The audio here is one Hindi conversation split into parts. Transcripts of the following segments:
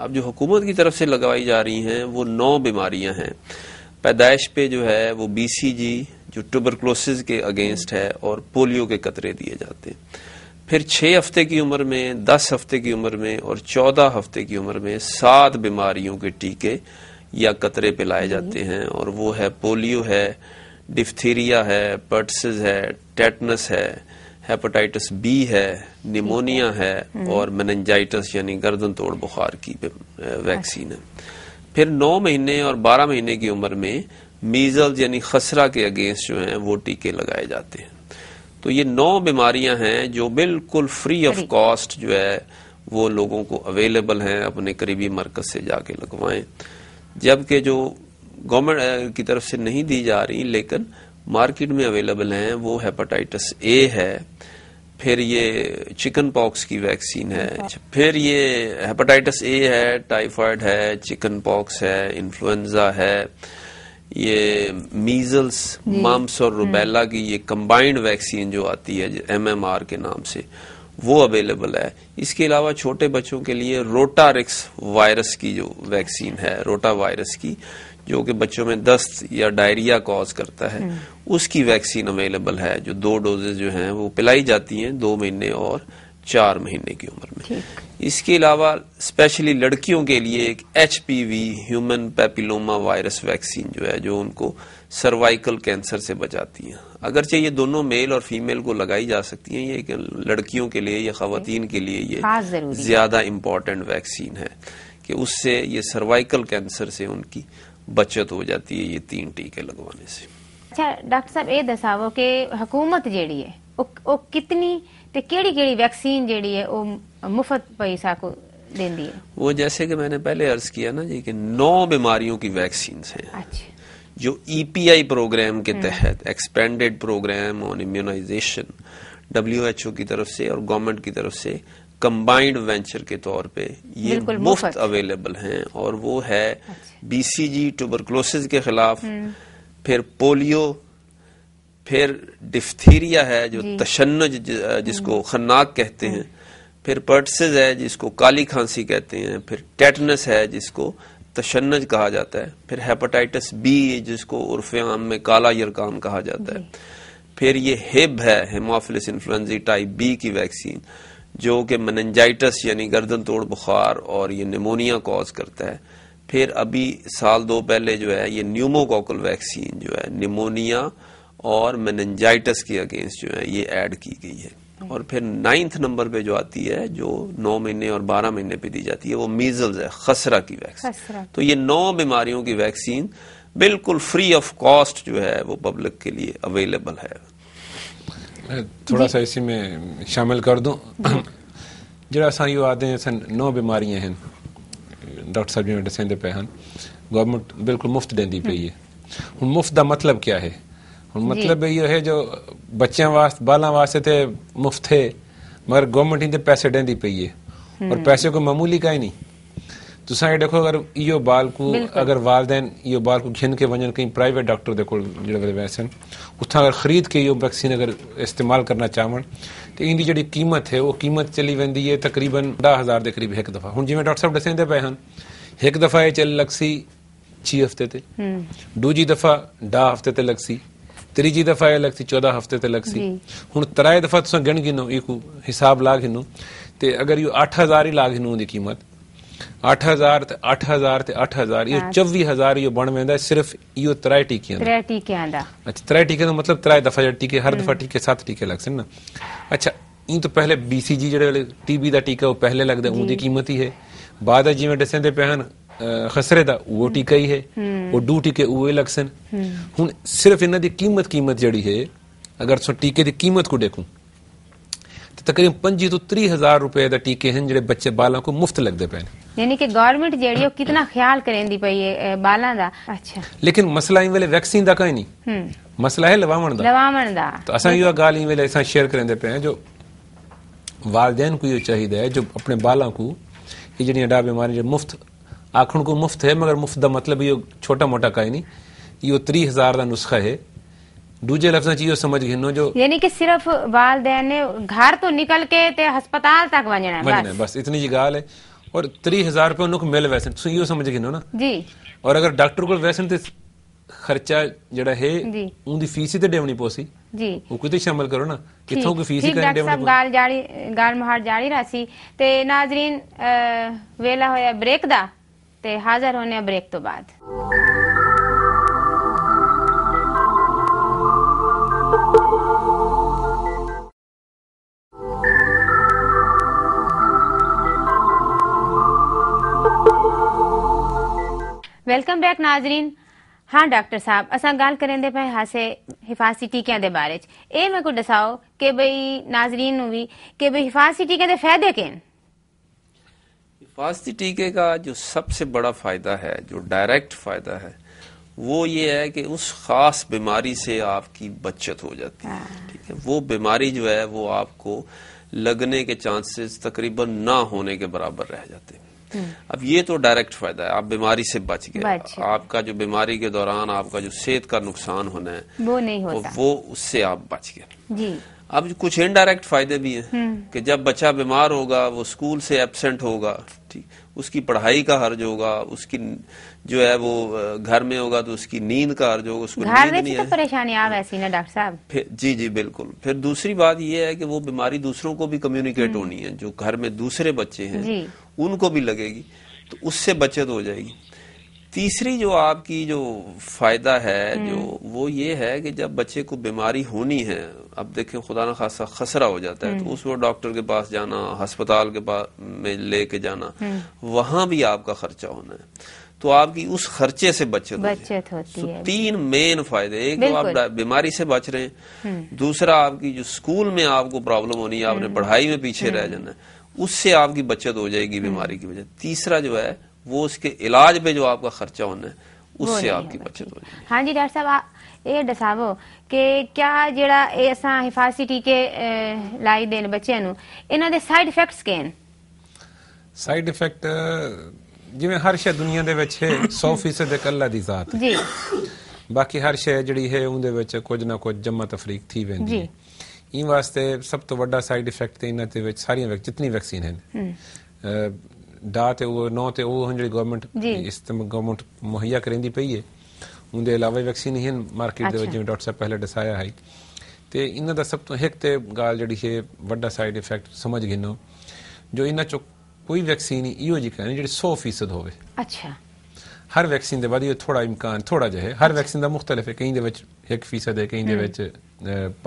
अब जो हुकूमत की तरफ से लगवाई जा रही हैं वो नौ बीमारियां हैं पैदाइश पे जो है वो बीसीजी जो ट्यूबरक्लोसिस के अगेंस्ट है और पोलियो के कतरे दिए जाते हैं फिर छः हफ्ते की उम्र में दस हफ्ते की उम्र में और चौदह हफ्ते की उम्र में सात बीमारियों के टीके या कतरे पिलाए जाते हैं और वो है पोलियो है डिफ्थीरिया है पर्टसिस है टेटनस है हेपेटाइटिस बी है निमोनिया है हम्म। और मेनजाइटिस यानी गर्दन तोड़ बुखार की वैक्सीन है अच्छा। फिर नौ महीने और बारह महीने की उम्र में मीजल यानी खसरा के अगेंस्ट जो है वो टीके लगाए जाते हैं तो ये नौ बीमारियां हैं जो बिल्कुल फ्री ऑफ कॉस्ट जो है वो लोगों को अवेलेबल है अपने करीबी मरकज से जाके लगवाए जबकि जो गवर्नमेंट की तरफ से नहीं दी जा रही लेकिन मार्केट में अवेलेबल हैं वो हेपाटाइटिस ए है फिर ये चिकन पॉक्स की वैक्सीन है फिर ये हेपेटाइटिस ए है टाइफाइड है चिकन पॉक्स है इन्फ्लुएंजा है ये मीजल्स मम्स और रुबेला हम्म। की ये कंबाइंड वैक्सीन जो आती है एमएमआर के नाम से वो अवेलेबल है इसके अलावा छोटे बच्चों के लिए रोटारिक्स वायरस की जो वैक्सीन है रोटा वायरस की जो कि बच्चों में दस्त या डायरिया कॉज करता है हम्म। उसकी वैक्सीन अवेलेबल है जो दो डोजेज जो हैं वो पिलाई जाती हैं दो महीने और चार महीने की उम्र में इसके अलावा स्पेशली लड़कियों के लिए एक H human papilloma virus vaccine जो है जो उनको सर्वाइकल कैंसर से बचाती है अगरचे ये दोनों मेल और फीमेल को लगाई जा सकती है ये लड़कियों के लिए या खातन के लिए ये ज्यादा इम्पोर्टेंट वैक्सीन है कि उससे ये सर्वाइकल कैंसर से उनकी बचत हो जाती है ये तीन टीके लगवाने से अच्छा डॉक्टर साहब ये दसावो कि हुकूमत जेड़ी है ओ, ओ कितनी ते केड़ी केड़ी वैक्सीन जेड़ी है वो मुफ्त पैसा को देंदी है वो जैसे कि मैंने पहले अर्ज किया ना जी कि नौ बीमारियों की वैक्सीन हैं अच्छा जो ईपीआई e प्रोग्राम के हम्म। तहत expanded programme on immunization WHO की तरफ से और गवर्नमेंट की तरफ से कंबाइंड वेंचर के तौर पे ये मुफ्त अवेलेबल हैं और वो है बीसीजी अच्छा। ट्यूबरक्लोसिस के खिलाफ हम्म। फिर पोलियो फिर डिफ्थीरिया है जो तशनज जिसको हम्म। खन्नाक कहते हैं फिर पर्टसेज है जिसको काली खांसी कहते हैं फिर टेटनस है जिसको तशनज कहा जाता है फिर हेपाटाइटिस बी जिसको उर्फ आम में काला यरकाम कहा जाता है फिर ये हिब है हेमोफिलिस इन्फ्लुएंजी टाइप बी की वैक्सीन जो कि मनंजाइटस यानी गर्दन तोड़ बुखार और ये निमोनिया कॉज करता है फिर अभी साल दो पहले जो है ये न्यूमोकोकल वैक्सीन जो है निमोनिया और मेनजाइटस के अगेंस्ट जो है ये ऐड की गई है और फिर नाइन्थ नंबर पे जो आती है जो नौ महीने और बारह महीने पे दी जाती है वो मीजल्स है खसरा की वैक्सीन तो ये नौ बीमारियों की वैक्सीन बिल्कुल फ्री ऑफ कॉस्ट जो है वो पब्लिक के लिए अवेलेबल है थोड़ा सा इसी में शामिल कर दूं जरा असां इहो आदि असां ਬਿਮਾਰੀਆਂ ਹਨ ਡਾਕਟਰ ਸਾਹਿਬ ਜੀ ਨੇ ॾिसंदे पिया ਹਨ ਗਵਰਨਮੈਂਟ ਬਿਲਕੁਲ ਮੁਫਤ ਦਿੰਦੀ ਪਈ ਹੈ ਹੁਣ ਮੁਫਤ ਦਾ ਮਤਲਬ ਕੀ ਹੈ ਹੁਣ ਮਤਲਬ ਇਹ ਹੈ ਜੋ ਬੱਚਿਆਂ ਵਾਸਤੇ ਬਾਲਾਂ ਵਾਸਤੇ ਤੇ ਮੁਫਤ ਹੈ ਮਗਰ ਗਵਰਨਮੈਂਟ ਇਹਦੇ ਪੈਸੇ ਦਿੰਦੀ ਪਈ ਹੈ ਔਰ ਪੈਸੇ ਕੋ ਮਾਮੂਲੀ ਕਾਈ ਨਹੀਂ तो साईं ॾखो अगरि इहो बालकू अगरि वालदेन इहो बालकू घिन खे वञनि कई प्राइवेट डॉक्टर जे कोल जेड़ा अगरि वियासीं उतां अगरि ख़रीद के इहो वैक्सीन अगरि इस्तेमालु करणु चाहनि त इन जी क़ीमत है वो क़ीमत चली वेंदी है तक़रीबन ॾह हज़ार जे क़रीब हिकु दफ़ा हुन जिमें डॉक्टर साहिब ॾसंदे पिया आहिनि हिकु दफ़ा हे चल लॻसी छह हफ़्ते ते दूजी दफ़ा ॾह हफ़्ते ते लॻसी ਤੀਜੀ ਦਫਾ ਇਹ ਲਗਸੀ 14 ਹਫਤੇ ਤੇ ਲਗਸੀ ਹੁਣ ਤਰਾਏ ਦਫਾ ਤੁਸੀਂ ਗਿਣ ਗਿਨੋ ਇਹ ਹਿਸਾਬ ਲਾ ਗਿਨੋ ਤੇ ਅਗਰ ਇਹ 8000 ਹੀ ਲਾ ਗਿਨੋ ਦੀ ਕੀਮਤ 8000 ते 8000 ते 8000 इहो 24000 इहो बण वेंदा सिर्फ़ इहो त्राए टीके त्राए टीके आंदा अच्छा त्राए टीके जो मतिलबु त्राए दफ़ा जा टीके हर दफ़ा टीके सात टीके लॻसनि न अच्छा ਇਹ ਤੋਂ ਪਹਿਲੇ ਬੀਸੀਜੀ ਜਿਹੜੇ ਟੀਬੀ ਦਾ ਟੀਕਾ ਉਹ ਪਹਿਲੇ ਲੱਗਦਾ ਉਹਦੀ ਕੀਮਤ ਹੀ ਹੈ ਬਾਅਦ ਜਿਵੇਂ ਦੱਸਦੇ ਪਿਆਨ ਖਸਰੇ ਦਾ ਉਹ ਟੀਕਾ ਹੀ ਹੈ ਉਹ ਡੂ ਟੀਕੇ ਉਹ ਲੱਗਸਨ ਹੁਣ ਸਿਰਫ ਇਹਨਾਂ ਦੀ ਕੀਮਤ ਕੀਮਤ ਜਿਹੜੀ ਹੈ ਅਗਰ ਸੋ ਟੀਕੇ ਦੀ ਕੀਮਤ ਕੋ ਦੇਖੂੰ तकरीबन पंजी तो त्री हजार रुपए का टीके हैं जो बच्चे बालों को मुफ्त लगते पे यानी कि गवर्नमेंट जेडीओ कितना ख्याल करें दी पई बालों का अच्छा लेकिन मसला इन वाले वैक्सीन का कहीं नहीं हम्म। मसला है लवावन का लवावन का तो ऐसा यो गाल इन वाले शेयर करें पे जो वालदेन को यो चाहिए जो अपने बालों को ये जड़ी डा बीमारी मुफ्त आखण को मुफ्त है मगर मुफ्त का मतलब यो छोटा मोटा कहीं नहीं यो 3000 का नुस्खा है ਦੂਜੇ ਲਫ਼ਜ਼ਾਂ 'ਚ ਇਹੋ ਸਮਝ ਗਿਨੋ ਜੋ ਯਾਨੀ ਕਿ ਸਿਰਫ ਵਾਲਦੈਨ ਨੇ ਘਰ ਤੋਂ ਨਿਕਲ ਕੇ ਤੇ ਹਸਪਤਾਲ ਤੱਕ ਵੰਜਣਾ ਬਸ ਬਸ ਇਤਨੀ ਜੀ ਗੱਲ ਹੈ ਔਰ 3000 ਰੁਪਏ ਉਹਨੂੰ ਮਿਲ ਵੈਸੇ ਤੁਸੀਂ ਇਹੋ ਸਮਝ ਗਿਨੋ ਨਾ ਜੀ ਔਰ ਅਗਰ ਡਾਕਟਰ ਕੋਲ ਵੈਸੇ ਤੇ ਖਰਚਾ ਜਿਹੜਾ ਹੈ ਉਹਦੀ ਫੀਸ ਹੀ ਤੇ ਦੇਵਣੀ ਪੋਸੀ ਜੀ ਉਹ ਕਿਤੇ ਸ਼ਾਮਲ ਕਰੋ ਨਾ ਕਿੱਥੋਂ ਕੋਈ ਫੀਸ ਹੀ ਕਰਨ ਦੇਵਣੀ ਪੋਸੀ ਗੱਲ ਜਾਰੀ ਗੱਲ ਮਹਾਰ ਜਾਰੀ ਰਾਸੀ ਤੇ ਨਾਜ਼ਰੀਨ ਵੇਲਾ ਹੋਇਆ ਬ੍ਰੇਕ ਦਾ ਤੇ ਹਾਜ਼ਰ ਹੋਣੇ ਬ੍ਰੇਕ ਤੋਂ ਬਾਅਦ वेलकम बैक नाज़रीन हाँ डॉक्टर साहब गाल करें दे पए हासे हिफ़ाज़ती टीकियां दे बारे च ए मेरे को दसाओ के भई नाज़रीन भी के भई हिफ़ाज़ती टीके दे फ़ायदे के हिफ़ाज़ती टीके का जो सबसे बड़ा फ़ायदा है जो डायरेक्ट फ़ायदा है वो ये है कि उस ख़ास बीमारी से आपकी बचत हो जाती है हाँ। ठीक है वो बीमारी जो है वो आपको लगने के चांसेस तकरीबन ना होने के बराबर रह जाते हैं हम्म। अब ये तो डायरेक्ट फायदा है आप बीमारी से बच गए आपका जो बीमारी के दौरान आपका जो सेहत का नुकसान होना है वो नहीं होता वो उससे आप बच गए जी अब कुछ इनडायरेक्ट फायदे भी हैं हम्म। कि जब बच्चा बीमार होगा वो स्कूल से एबसेंट होगा ठीक उसकी पढ़ाई का हर्ज होगा उसकी जो है वो घर में होगा तो उसकी नींद का हर्ज होगा उसको घर में तो परेशानी आ वैसी ना डॉक्टर साहब जी जी बिल्कुल फिर दूसरी बात ये है कि वो बीमारी दूसरों को भी कम्युनिकेट हम्म। होनी है जो घर में दूसरे बच्चे हैं उनको भी लगेगी तो उससे बचत हो जाएगी तीसरी जो आपकी जो फायदा है हम्म। जो वो ये है कि जब बच्चे को बीमारी होनी है अब देखें खुदा ना खासा खसरा हो जाता है तो हम्म। उस वक्त डॉक्टर के पास जाना अस्पताल के पास में लेके जाना हम्म। वहां भी आपका खर्चा होना है तो आपकी उस खर्चे से बचत बचत होती तो है तीन मेन फायदे एक तो आप बीमारी से बच रहे हैं दूसरा आपकी जो स्कूल में आपको प्रॉब्लम होनी है आपने पढ़ाई में पीछे रह जाना उससे आपकी बचत हो जाएगी बीमारी की वजह तीसरा जो है वो उसके इलाज में जो आपका खर्चा होना है उससे आपकी बचत हो जाएगी हाँ जी डॉक्टर साहब ਇਹ ਦਸਾਵੋ ਕਿ ਕਿਆ ਜਿਹੜਾ ਇਹ ਅਸਾਂ ਹਿਫਾਜ਼ਤੀ ਟੀਕੇ ਲਾਈ ਦੇਣ ਬੱਚਿਆਂ ਨੂੰ ਇਹਨਾਂ ਦੇ ਸਾਈਡ ਇਫੈਕਟਸ ਕਿਨ ਸਾਈਡ ਇਫੈਕਟ ਜਿਵੇਂ ਹਰ ਸ਼ੇ ਦੁਨੀਆ ਦੇ ਵਿੱਚ 100% ਦੇ ਕੱਲਾ ਦੀ ਜ਼ਾਤ ਜੀ ਬਾਕੀ ਹਰ ਸ਼ੇ ਜਿਹੜੀ ਹੈ ਉਹਦੇ ਵਿੱਚ ਕੁਝ ਨਾ ਕੁਝ ਜਮਾ ਤਫਰੀਕ ਥੀ ਵੈਂਦੀ ਜੀ ਇਹ ਵਾਸਤੇ ਸਭ ਤੋਂ ਵੱਡਾ ਸਾਈਡ ਇਫੈਕਟ ਤੇ ਇਹਨਾਂ ਦੇ ਵਿੱਚ ਸਾਰੀਆਂ ਵਿੱਚ ਜਿੰਨੀ ਵੈਕਸੀਨ ਹਨ ਡਾ ਤੇ ਉਹ ਨੋ ਤੇ ਉਹ ਹੰਜੜੀ ਗਵਰਨਮੈਂਟ ਇਸ ਤੇ ਗਵਰਨਮੈਂਟ ਮੁਹੱਈਆ ਕਰਿੰਦੀ ਪਈ ਹੈ ਉਹਦੇ ਇਲਾਵਾ ਵੈਕਸੀਨ ਹੀ ਮਾਰਕੀਟ ਦੇ ਵਿੱਚ ਜਿਵੇਂ ਡਾਕਟਰ ਸਾਹਿਬ ਪਹਿਲੇ ਦਸਾਇਆ ਹੈ ਤੇ ਇਹਨਾਂ ਦਾ ਸਭ ਤੋਂ ਇੱਕ ਤੇ ਗੱਲ ਜਿਹੜੀ ਹੈ ਵੱਡਾ ਸਾਈਡ ਇਫੈਕਟ ਸਮਝ ਗਿਨੋ ਜੋ ਇਹਨਾਂ ਚ ਕੋਈ ਵੈਕਸੀਨ ਇਹੋ ਜੀ ਕਹਿੰਦੇ ਜਿਹੜੀ 100% ਹੋਵੇ ਅੱਛਾ ਹਰ ਵੈਕਸੀਨ ਦੇ ਬਾਅਦ ਇਹ ਥੋੜਾ ਇਮਕਾਨ ਥੋੜਾ ਜਿਹਾ ਹੈ ਹਰ ਵੈਕਸੀਨ ਦਾ ਮੁxtਲਫ ਹੈ ਕਈ ਦੇ ਵਿੱਚ 1% ਹੈ ਕਈ ਦੇ ਵਿੱਚ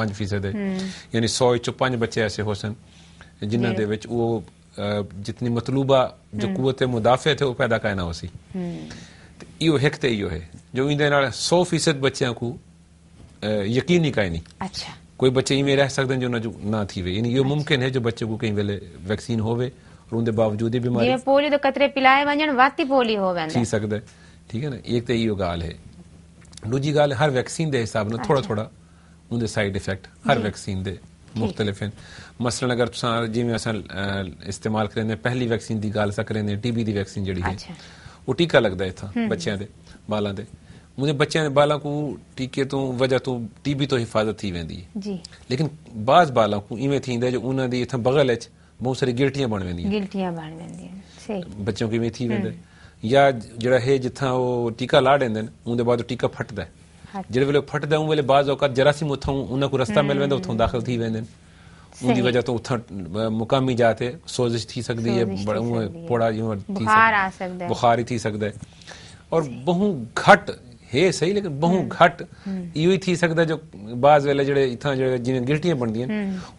5% ਹੈ ਯਾਨੀ 100 ਚੋਂ 5 ਬੱਚੇ ਐਸੇ ਹੋ ਸਨ ਜਿਨ੍ਹਾਂ ਦੇ ਵਿੱਚ ਉਹ जितनी मतलूबा जो हम्म। कुवत मुदाफ़े थे वो पैदा करणा हुआसीं हम्म। तो इहो हिकु ते इहो है जो इंदे नाल सौ फ़ीसद बच्चों को यकीन ही कहनी अच्छा कोई बच्चे इवें रह सकते हैं जो ना जो ना थी वे यानी यो अच्छा। मुमकिन है जो बच्चे को कई वेले वैक्सीन होवे और उनके बावजूद ही बीमारी ये पोलियो तो कतरे पिलाए वंजन वाती पोलियो हो वेंदा थी सकदा ठीक है ना एक तो यो गाल है दूजी गाल हर वैक्सीन दे हिसाब ना अच्छा। थोड़ा थोड़ा उनके साइड इफेक्ट हर वैक्सीन दे ਮੁxtਲਿਫ ਹਨ ਮਸਲਨ ਅਗਰ ਤੁਸੀਂ ਜਿਵੇਂ ਅਸਾਂ ਇਸਤੇਮਾਲ ਕਰਦੇ ਨੇ ਪਹਿਲੀ ਵੈਕਸੀਨ ਦੀ ਗੱਲ ਸਕਰੇ ਨੇ ਟੀਬੀ ਦੀ ਵੈਕਸੀਨ ਜਿਹੜੀ ਹੈ ਉਹ ਟੀਕਾ ਲੱਗਦਾ ਇਥਾਂ ਬੱਚਿਆਂ ਦੇ ਬਾਲਾਂ ਦੇ ਮੁਝੇ ਬੱਚਿਆਂ ਦੇ ਬਾਲਾਂ ਨੂੰ ਟੀਕੇ ਤੋਂ ਵਜ੍ਹਾ ਤੋਂ ਟੀਬੀ ਤੋਂ ਹਿਫਾਜ਼ਤ ਹੀ ਵੈਂਦੀ ਜੀ ਲੇਕਿਨ ਬਾਜ਼ ਬਾਲਾਂ ਨੂੰ ਇਵੇਂ ਥਿੰਦਾ ਜੋ ਉਹਨਾਂ ਦੀ ਇਥਾਂ ਬਗਲ ਵਿੱਚ ਬਹੁਤ ਸਾਰੀ ਗਿਲਟੀਆਂ ਬਣ ਜਾਂਦੀਆਂ ਗਿਲਟੀਆਂ ਬਣ ਜਾਂਦੀਆਂ ਸਹੀ ਬੱਚਿਆਂ ਕੀ ਥੀ ਵੈਂਦੇ ਜਾਂ ਜਿਹੜਾ ਹੈ ਜਿੱਥਾ ਉਹ ਟੀਕਾ ਲਾ ਨੇ ਉਹਦੇ ਬਾਅਦ ਟੀਕਾ ਫਟਦਾ ਹੈ ਜਿਹੜੇ ਵੇਲੇ ਫਟ ਦਉਂ ਵੇਲੇ ਬਾਅਦ ਔਕਤ ਜਰਾ ਸੀ ਉਹਨਾਂ ਕੋ ਰਸਤਾ ਮਿਲ ਵੈਂਦਾ ਉਥੋਂ ਦਾਖਲ ਥੀ ਵੈਂਦੇ ਉਹਦੀ وجہ ਤੋਂ ਉਥਾਂ ਮੁਕਾਮੀ ਜਾਤੇ ਸੋਜਿਸ਼ ਥੀ ਸਕਦੀ ਹੈ ਬੜਾ ਉਹ ਪੋੜਾ ਜਿਹਾ ਥੀ ਬੁਖਾਰ ਆ ਸਕਦਾ ਹੈ ਬੁਖਾਰ ਹੀ ਥੀ ਸਕਦਾ ਹੈ ਔਰ ਬਹੁ ਘਟ ਹੈ ਸਹੀ ਲੇਕਿਨ ਬਹੁ ਘਟ ਇਹੋ ਹੀ ਥੀ ਸਕਦਾ ਜੋ ਬਾਜ਼ ਵੇਲੇ ਜਿਹੜੇ ਇਥਾਂ ਜਿਹੜੇ ਜਿਨ ਗਿਲਟੀਆਂ ਬਣਦੀਆਂ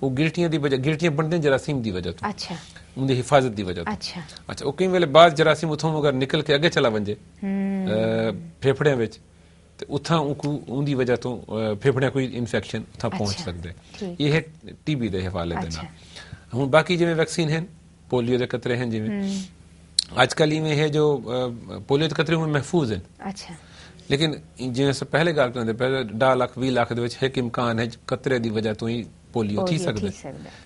ਉਹ ਗਿਲਟੀਆਂ ਦੀ وجہ ਗਿਲਟੀਆਂ ਬਣਦੇ ਜਰਾਸੀਮ ਦੀ وجہ ਤੋਂ ਅੱਛਾ ਉਹਦੀ ਹਿਫਾਜ਼ਤ ਦੀ وجہ ਤੋਂ ਅੱਛਾ ਅੱਛਾ ਉਹ ਕਈ ਵੇਲੇ ਬਾਜ਼ ਜਰਾਸੀਮ ਉਥੋਂ ਮਗਰ ਨਿਕਲ ਕੇ ਅੱਗੇ ਚਲਾ ਵੰਜੇ ਹੂੰ ਫੇਫੜਿਆਂ ਵਿੱਚ ਤੇ ਉਥਾਂ ਉਹਦੀ ਵਜ੍ਹਾ ਤੋਂ ਫੇਫੜਿਆਂ ਕੋਈ ਇਨਫੈਕਸ਼ਨ ਉਥਾਂ ਪਹੁੰਚ ਸਕਦੇ ਇਹ ਹੈ ਟੀਬੀ ਦੇ ਹਵਾਲੇ ਦੇ ਨਾਲ ਹੁਣ ਬਾਕੀ ਜਿਵੇਂ ਵੈਕਸੀਨ ਹੈ ਪੋਲੀਓ ਦੇ ਖਤਰੇ ਹਨ ਜਿਵੇਂ ਅੱਜ ਕੱਲ ਇਹ ਹੈ ਜੋ ਪੋਲੀਓ ਦੇ ਖਤਰੇ ਹੁਣ ਮਹਿਫੂਜ਼ ਹਨ ਅੱਛਾ ਲੇਕਿਨ ਜਿਵੇਂ ਸੇ ਪਹਿਲੇ ਗੱਲ ਕਰਦੇ ਪਹਿਲੇ 1.5 ਲੱਖ 20 ਲੱਖ ਦੇ ਵਿੱਚ ਇੱਕ ਇਮਕਾਨ ਹੈ ਖਤਰੇ ਦੀ ਵਜ੍ਹਾ ਤੋਂ ਹੀ ਪੋਲੀਓ ਥੀ ਸਕਦੇ